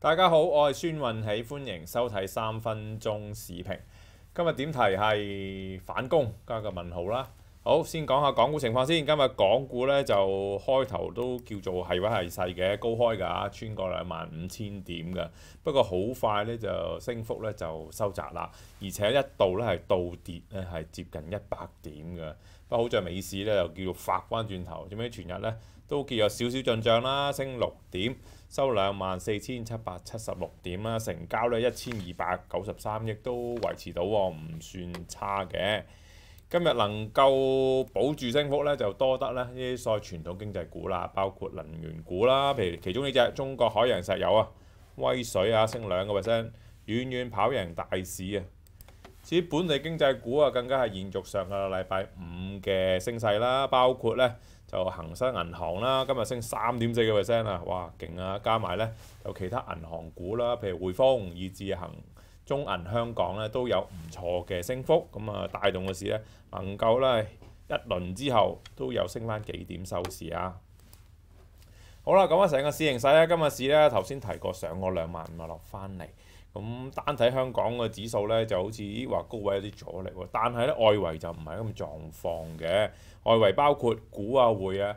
大家好，我系孙运喜，欢迎收睇三分钟視頻。今日点题系反攻加个问号啦。好，先讲下港股情况先。今日港股咧就开头都叫做系位系細嘅，高开噶，穿过两万五千点㗎。不过好快咧就升幅咧就收窄啦，而且一度咧系倒跌咧系接近一百点㗎。不过好在美市咧又叫做反翻转头，做咩全日咧？都見有少少進帳啦，升六點，收兩萬四千七百七十六點啦，成交咧一千二百九十三億，都維持到喎，唔算差嘅。今日能夠保住升幅咧，就多得咧呢啲所謂傳統經濟股啦，包括能源股啦，譬如其中呢只中國海洋石油啊，威水啊，升兩個 percent，遠遠跑贏大市啊。至於本地經濟股啊，更加係延續上個禮拜五嘅升勢啦，包括咧。就恒生銀行啦，今日升三點四個 percent 啊，哇勁啊！加埋咧有其他銀行股啦，譬如匯豐、以至行、中銀香港咧都有唔錯嘅升幅，咁啊帶動個市咧能夠咧一輪之後都有升翻幾點收市啊！好啦，咁啊成個市形勢咧，今日市咧頭先提過上過兩萬五落翻嚟。咁單睇香港嘅指數咧，就好似話高位有啲阻力喎。但係咧，外圍就唔係咁狀況嘅。外圍包括股啊、匯啊。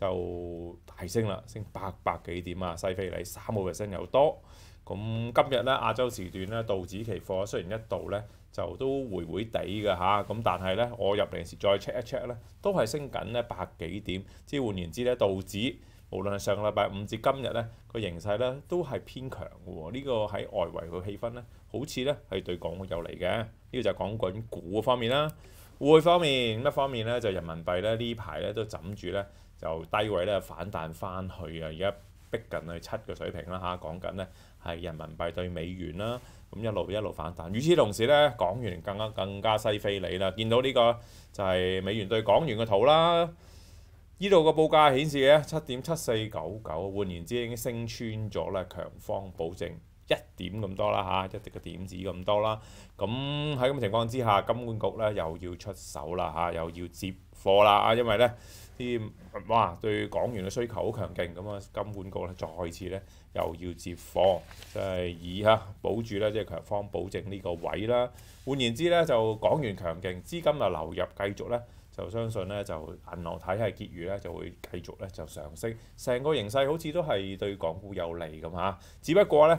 就大升啦，升八百幾點啊！西非利三個 percent 又多。咁今日咧亞洲時段咧道指期貨雖然一度咧就都會會地嘅嚇，咁但係咧我入嚟時再 check 一 check 咧都係升緊咧百幾點。即換言之咧，道指無論係上個禮拜五至今日咧個形勢咧都係偏強嘅喎。呢個喺外圍個氣氛咧好似咧係對港股有利嘅。呢個就係港股股方面啦。匯方面乜方面咧就人民幣咧呢排咧都枕住咧。就低位咧反彈翻去啊！而家逼近係七個水平啦嚇，講緊咧係人民幣對美元啦，咁一路一路反彈。與此同時咧，港元更加更加西非利啦，見到呢個就係美元對港元嘅圖啦。依度個報價顯示嘅七點七四九九，換言之已經升穿咗啦，強方保證。一點咁多啦嚇，一滴嘅點子咁多啦。咁喺咁嘅情況之下，金管局咧又要出手啦嚇，又要接貨啦啊，因為咧啲哇對港元嘅需求好強勁，咁啊金管局咧再次咧又要接貨，即係以嚇保住咧即係強方保證呢個位啦。換言之咧，就港元強勁，資金啊流入，繼續咧就相信咧就銀行體系結餘咧就會繼續咧就上升，成個形勢好似都係對港股有利咁嚇。只不過咧。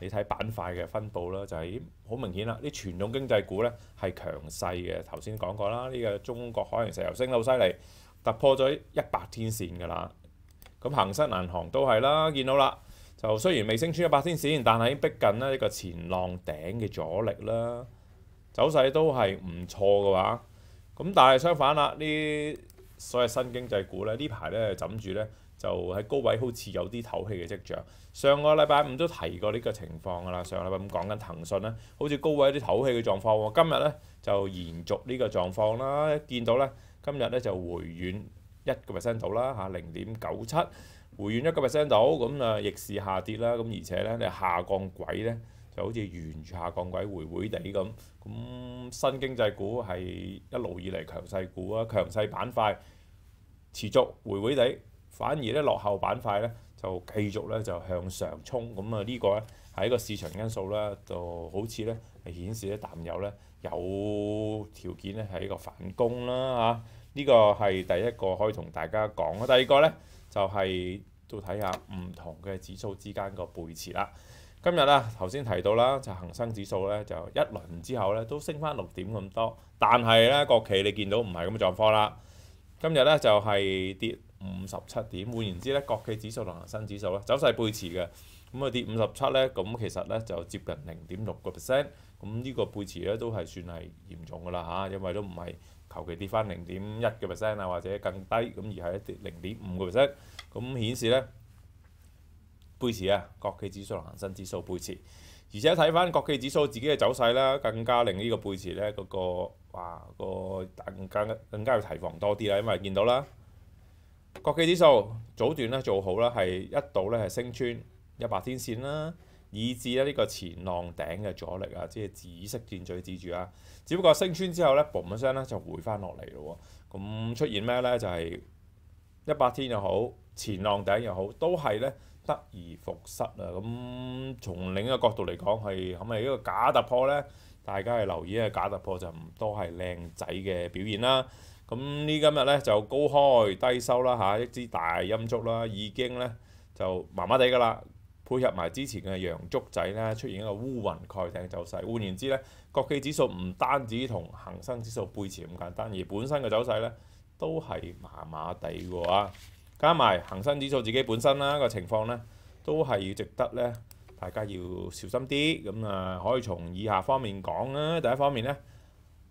你睇板塊嘅分佈啦，就係好明顯啦。啲傳統經濟股咧係強勢嘅，頭先講過啦。呢個中國海洋石油升得好犀利，突破咗一百天線㗎啦。咁恒生銀行都係啦，見到啦。就雖然未升穿一百天線，但係已經逼近咧一個前浪頂嘅阻力啦。走勢都係唔錯嘅話，咁但係相反啦，呢所以新經濟股咧呢排咧枕住咧。就喺高位好似有啲唞氣嘅跡象，上個禮拜五都提過呢個情況㗎啦。上個禮拜五講緊騰訊咧，好似高位有啲唞氣嘅狀況。今日咧就延續呢個狀況啦，見到咧今日咧就回軟一個 percent 度啦，嚇零點九七回軟一個 percent 度，咁啊逆市下跌啦，咁而且咧你下降軌咧就好似沿住下降軌回回地咁。咁新經濟股係一路以嚟強勢股啊，強勢板塊持續回回地。反而咧，落後板塊咧就繼續咧就向上衝咁啊！呢個咧一個市場因素啦，就好似咧係顯示咧淡友咧有條件咧係一個反攻啦嚇。呢個係第一個可以同大家講第二個咧就係都睇下唔同嘅指數之間個背馳啦。今日啊頭先提到啦，就恒生指數咧就一輪之後咧都升翻六點咁多，但係咧國企你見到唔係咁嘅狀況啦。今日咧就係跌。五十七點，換言之咧，國企指數同恒生指數咧走勢背持嘅，咁啊跌五十七咧，咁其實咧就接近零點六個 percent，咁呢個背持咧都係算係嚴重噶啦嚇，因為都唔係求其跌翻零點一嘅 percent 啊，或者更低，咁而係一跌零點五個 percent，咁顯示咧背持啊，國企指數同恒生指數背持，而且睇翻國企指數自己嘅走勢啦，更加令呢個背持咧嗰個哇個更加更加要提防多啲啦，因為見到啦。國企指數早段咧做好啦，係一度咧係升穿一百天線啦，以至咧呢個前浪頂嘅阻力啊，即係紫色箭嘴指住啊。只不過升穿之後咧，嘣一聲咧就回翻落嚟咯喎。咁出現咩咧？就係一百天又好，前浪頂又好，都係咧得而復失啊。咁從另一個角度嚟講，係係咪一個假突破咧？大家係留意啊，假突破就唔都係靚仔嘅表現啦。咁呢今日咧就高開低收啦嚇，一支大陰足啦，已經咧就麻麻地噶啦，配合埋之前嘅陽足仔咧出現一個烏雲蓋頂走勢。換言之咧，國際指數唔單止同恆生指數背馳咁簡單，而本身嘅走勢咧都係麻麻地嘅加埋恆生指數自己本身啦個情況咧都係要值得咧大家要小心啲。咁啊，可以從以下方面講啊。第一方面咧。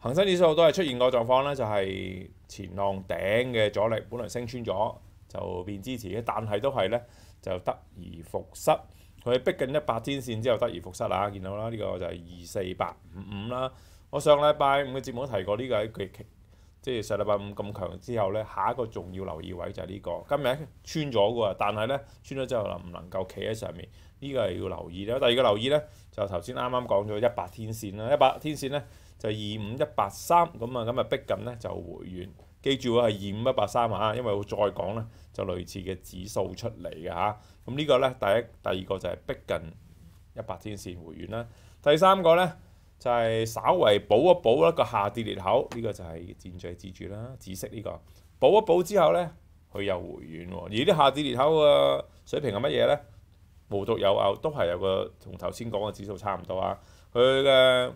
恒生指數都係出現個狀況咧，就係前浪頂嘅阻力，本來升穿咗就變支持，但係都係咧就得而復失。佢逼緊一百天線之後得而復失啊！見到啦，呢個就係二四八五五啦。我上禮拜五嘅節目都提過呢個，即係上禮拜五咁強之後咧，下一個重要留意位就係呢個。今日穿咗嘅喎，但係咧穿咗之後能唔能夠企喺上面？呢個係要留意啦。第二個留意咧就頭先啱啱講咗一百天線啦，一百天線咧。就二五一八三咁啊，咁啊逼近咧就回軟，記住喎係二五一八三啊，因為我再講咧就類似嘅指數出嚟嘅嚇。咁呢個咧第一、第二個就係逼近一百天線回軟啦。第三個咧就係稍微補一補一個下跌裂口，呢個就係戰敘支柱啦。紫色呢個補一補之後咧，佢又回軟喎。而啲下跌裂口嘅水平係乜嘢咧？無獨有偶都係有個同頭先講嘅指數差唔多啊。佢嘅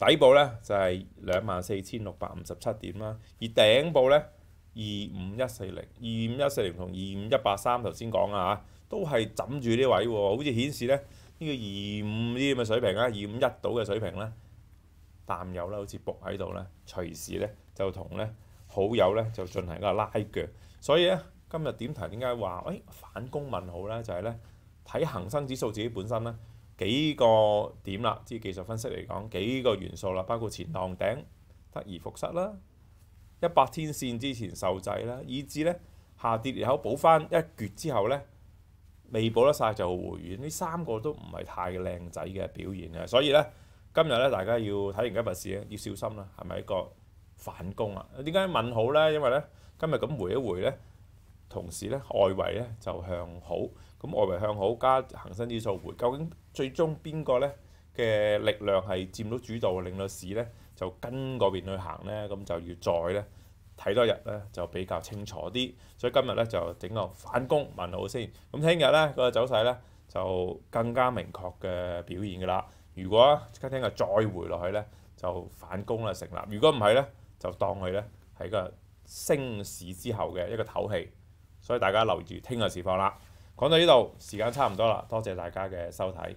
底部咧就係兩萬四千六百五十七點啦，而頂部咧二五一四零、二五一四零同二五一八三頭先講啊嚇，都係枕住啲位喎，好似顯示咧呢個二五啲咁嘅水平啦，二五一到嘅水平咧，淡友啦好似搏喺度咧，隨時咧就同咧好友咧就進行一個拉腳，所以咧今日點提點解話誒反攻問好咧？就係咧睇恆生指數自己本身咧。幾個點啦？之技術分析嚟講，幾個元素啦，包括前浪頂得而復失啦，一百天線之前受制啦，以至咧下跌，然後補翻一厥之後咧，未補得曬就回軟。呢三個都唔係太靚仔嘅表現嘅，所以咧今日咧大家要睇完今日市咧要小心啦，係咪一個反攻啊？點解問好咧？因為咧今日咁回一回咧，同時咧外圍咧就向好。咁外圍向好加恒生指數回，究竟最終邊個咧嘅力量係佔到主導，令到市咧就跟嗰邊去行咧？咁就要再咧睇多日咧，就比較清楚啲。所以今日咧就整個反攻問號先。咁聽日咧個走勢咧就更加明確嘅表現㗎啦。如果聽日再回落去咧，就反攻啦成立。如果唔係咧，就當佢咧係個升市之後嘅一個唞氣。所以大家留住聽日市況啦。講到呢度，時間差唔多啦，多謝大家嘅收睇。